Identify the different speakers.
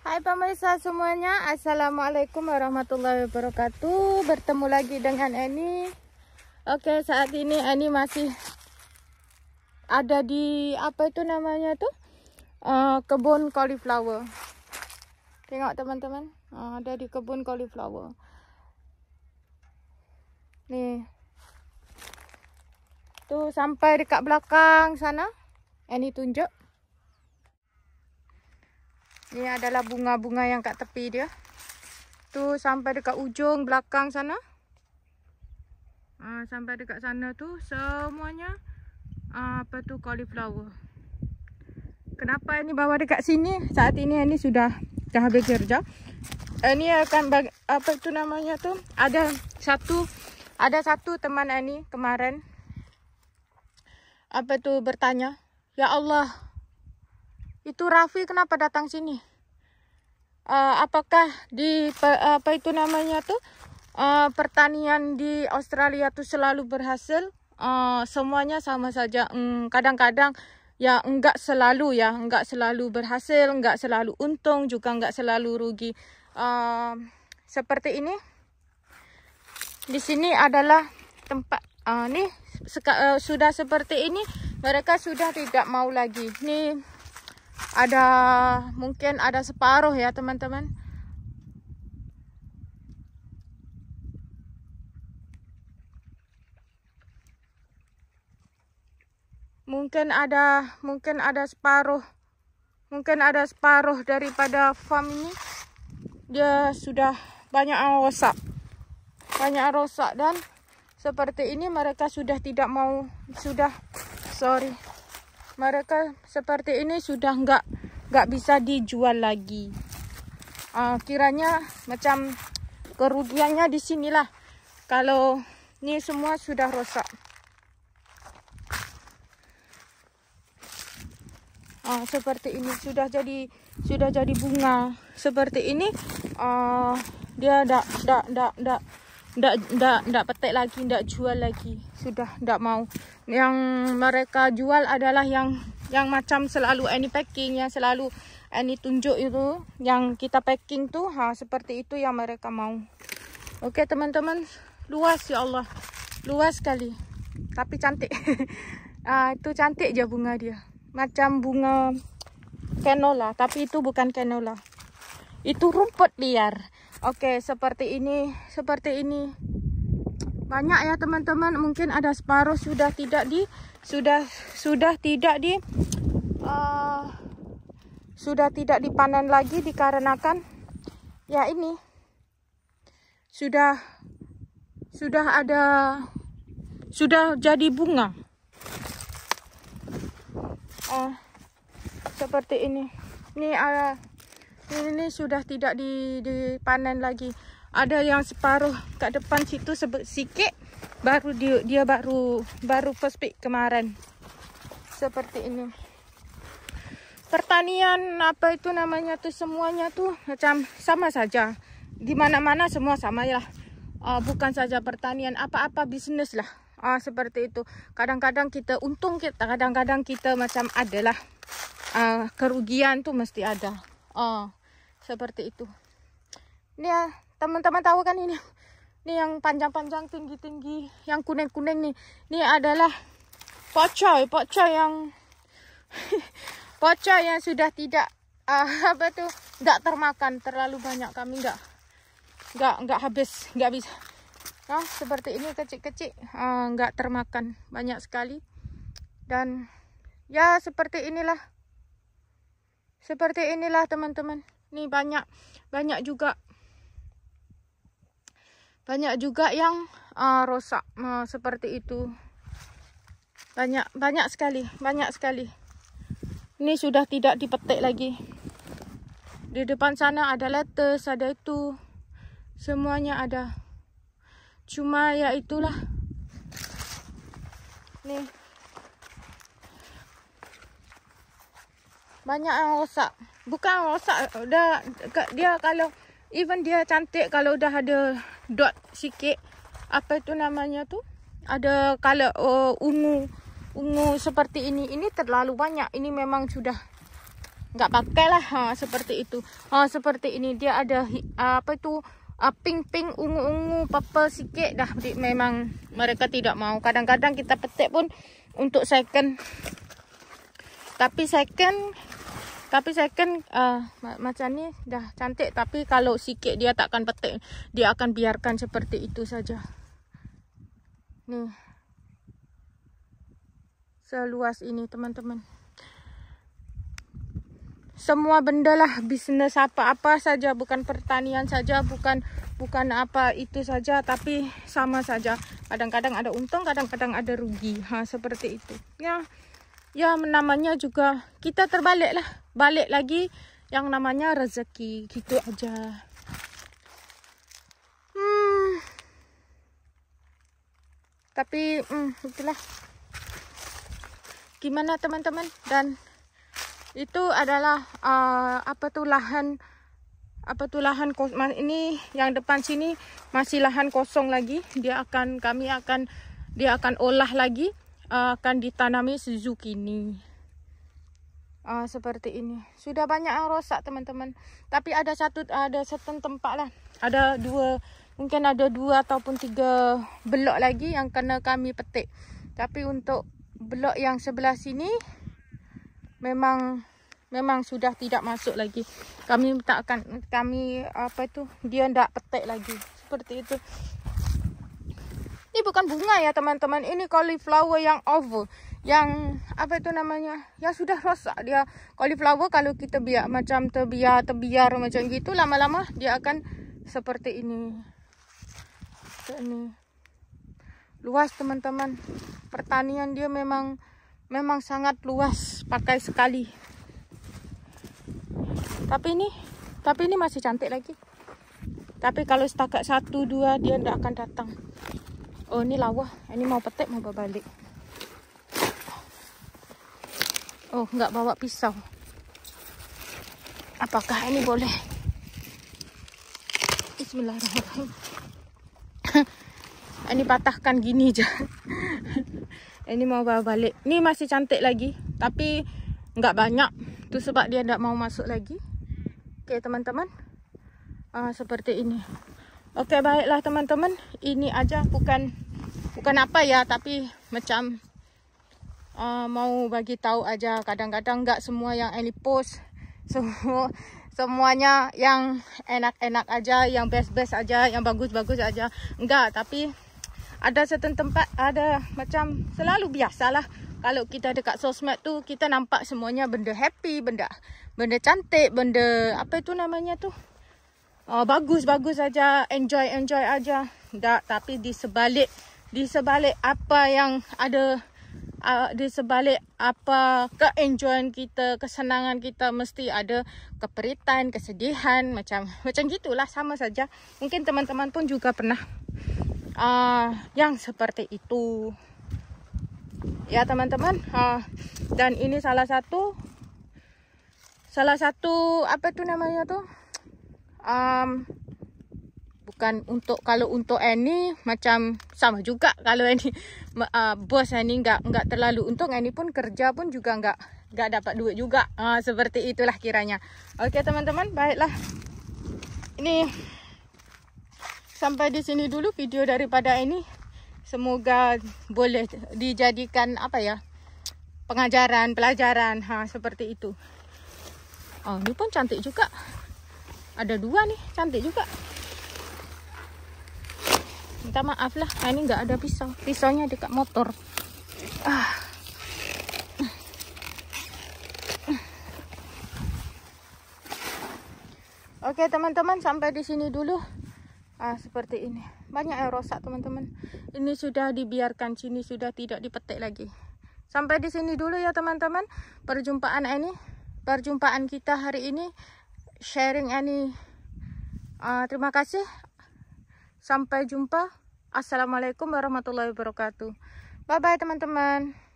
Speaker 1: Hai pemirsa semuanya, Assalamualaikum warahmatullahi wabarakatuh. Bertemu lagi dengan Eni. Oke, saat ini Eni masih ada di apa itu namanya tuh eh, kebun cauliflower. Tengok teman-teman, eh, ada di kebun cauliflower. Nih, tuh sampai dekat belakang sana. Eni tunjuk. Ini adalah bunga-bunga yang kat tepi dia. Tu sampai dekat ujung belakang sana. Uh, sampai dekat sana tu semuanya uh, apa tu cauliflower. Kenapa ini bawa dekat sini? Saat ini ini sudah dah habis kerja. Eh, ini akan apa tu namanya tu? Ada satu ada satu teman ini kemarin apa tu bertanya, "Ya Allah, Itu Raffi kenapa datang sini? Uh, apakah di eh, apa itu namanya tuh uh, pertanian di Australia tuh selalu berhasil? Uh, semuanya sama saja. Hmm, kadang-kadang mm, ya enggak selalu ya, enggak selalu berhasil, enggak selalu untung, juga enggak selalu rugi. Uh, seperti ini. Di sini adalah tempat uh, nih uh, sudah seperti ini mereka sudah tidak mau lagi. Nih ada mungkin ada separuh ya teman-teman mungkin ada mungkin ada separuh mungkin ada separuh daripada farm ini dia sudah banyak yang rosak banyak rosak dan seperti ini mereka sudah tidak mau sudah sorry mereka seperti ini sudah nggak nggak bisa dijual lagi uh, kiranya macam kerugiannya di sinilah kalau ini semua sudah rusak uh, ah, seperti ini sudah jadi sudah jadi bunga seperti ini uh, dia ndak ndak ndak ndak ndak ndak petik lagi ndak jual lagi sudah ndak mau yang mereka jual adalah yang yang macam selalu any packing yang selalu any tunjuk itu yang kita packing tuh ha seperti itu yang mereka mau oke okay, teman-teman luas ya Allah luas sekali tapi cantik ah, itu cantik aja bunga dia macam bunga canola tapi itu bukan canola itu rumput liar oke okay, seperti ini seperti ini banyak ya teman-teman mungkin ada separuh sudah tidak di sudah sudah tidak di uh, sudah tidak dipanen lagi dikarenakan ya ini sudah sudah ada sudah jadi bunga uh, seperti ini ini uh, eh, ini, ini sudah tidak dipanen lagi ada yang separuh kat depan situ sebut sikit baru dia dia baru baru first pick kemarin seperti ini pertanian apa itu namanya tuh semuanya tuh macam sama saja di mana-mana semua sama ya uh, bukan saja pertanian apa-apa bisnis lah uh, seperti itu kadang-kadang kita untung kita kadang-kadang kita macam adalah uh, kerugian tuh mesti ada uh, seperti itu ni ya teman-teman tahu kan ini ini yang panjang-panjang tinggi-tinggi yang kuning-kuning nih ini adalah pocoy pocoy yang pocoy yang sudah tidak uh, apa tuh nggak termakan terlalu banyak kami nggak nggak nggak habis nggak bisa nah seperti ini kecil-kecil uh, termakan banyak sekali dan ya seperti inilah seperti inilah teman-teman nih banyak banyak juga banyak juga yang uh, rosak uh, seperti itu banyak banyak sekali banyak sekali ini sudah tidak dipetik lagi di depan sana ada lettuce ada itu semuanya ada cuma ya itulah nih banyak yang rosak bukan rosak udah dia kalau even dia cantik kalau udah ada dot sikit apa itu namanya tu ada color uh, ungu ungu seperti ini ini terlalu banyak ini memang sudah enggak pakai lah ha, seperti itu ha, seperti ini dia ada uh, apa itu uh, pink pink ungu ungu purple sikit dah di, memang mereka tidak mau kadang-kadang kita petik pun untuk second tapi second Tapi second kan, uh, macam ni dah cantik tapi kalau sikit dia takkan petik. Dia akan biarkan seperti itu saja. Nih. Seluas ini teman-teman. Semua benda lah bisnes apa-apa saja bukan pertanian saja bukan bukan apa itu saja tapi sama saja. Kadang-kadang ada untung, kadang-kadang ada rugi. Ha seperti itu. Ya ya namanya juga kita terbalik lah balik lagi yang namanya rezeki gitu aja hmm. tapi hmm, itulah gimana teman-teman dan itu adalah uh, apa tuh lahan apa tuh lahan kosong ini yang depan sini masih lahan kosong lagi dia akan kami akan dia akan olah lagi akan ditanami zucchini. Uh, ah, seperti ini. Sudah banyak yang rosak teman-teman. Tapi ada satu ada satu tempat lah. Ada dua, mungkin ada dua ataupun tiga belok lagi yang kena kami petik. Tapi untuk belok yang sebelah sini, memang memang sudah tidak masuk lagi. Kami tak akan, kami apa itu, dia tidak petik lagi. Seperti itu. ini bukan bunga ya teman-teman ini cauliflower yang over, yang apa itu namanya Ya sudah rosak dia cauliflower kalau kita biar macam terbiar terbiar macam gitu lama-lama dia akan seperti ini ini luas teman-teman pertanian dia memang memang sangat luas pakai sekali tapi ini tapi ini masih cantik lagi tapi kalau setakat satu dua dia tidak akan datang oh ini lawa, ini mau petik mau bawa balik oh nggak bawa pisau apakah ini boleh Bismillahirrahmanirrahim ini patahkan gini aja ini mau bawa balik ini masih cantik lagi tapi nggak banyak itu sebab dia tidak mau masuk lagi oke teman-teman uh, seperti ini Okey baiklah teman-teman, ini aja bukan bukan apa ya tapi macam uh, mau bagi tahu aja kadang-kadang enggak semua yang Ellie post semua semuanya yang enak-enak aja, yang best-best aja, yang bagus-bagus aja. Enggak, tapi ada satu tempat ada macam selalu biasalah kalau kita dekat sosmed tu kita nampak semuanya benda happy, benda benda cantik, benda apa itu namanya tu? Oh, bagus bagus aja, enjoy enjoy aja. Tak, tapi di sebalik di sebalik apa yang ada uh, di sebalik apa keenjoyan kita, kesenangan kita mesti ada keperitan, kesedihan macam macam gitulah sama saja. Mungkin teman-teman pun juga pernah uh, yang seperti itu. Ya, teman-teman. Uh, dan ini salah satu salah satu apa tu namanya tu? um, bukan untuk kalau untuk Annie macam sama juga kalau Annie uh, bos Annie enggak enggak terlalu untung Annie pun kerja pun juga enggak enggak dapat duit juga uh, seperti itulah kiranya oke okay, teman-teman baiklah ini sampai di sini dulu video daripada ini semoga boleh dijadikan apa ya pengajaran pelajaran ha seperti itu oh ini pun cantik juga ada dua nih cantik juga minta maaf lah nah, ini nggak ada pisau pisaunya dekat motor ah Oke teman-teman sampai di sini dulu ah, seperti ini banyak yang rosak teman-teman ini sudah dibiarkan sini sudah tidak dipetik lagi sampai di sini dulu ya teman-teman perjumpaan ini perjumpaan kita hari ini sharing ini Uh, terima kasih. Sampai jumpa. Assalamualaikum warahmatullahi wabarakatuh. Bye-bye teman-teman.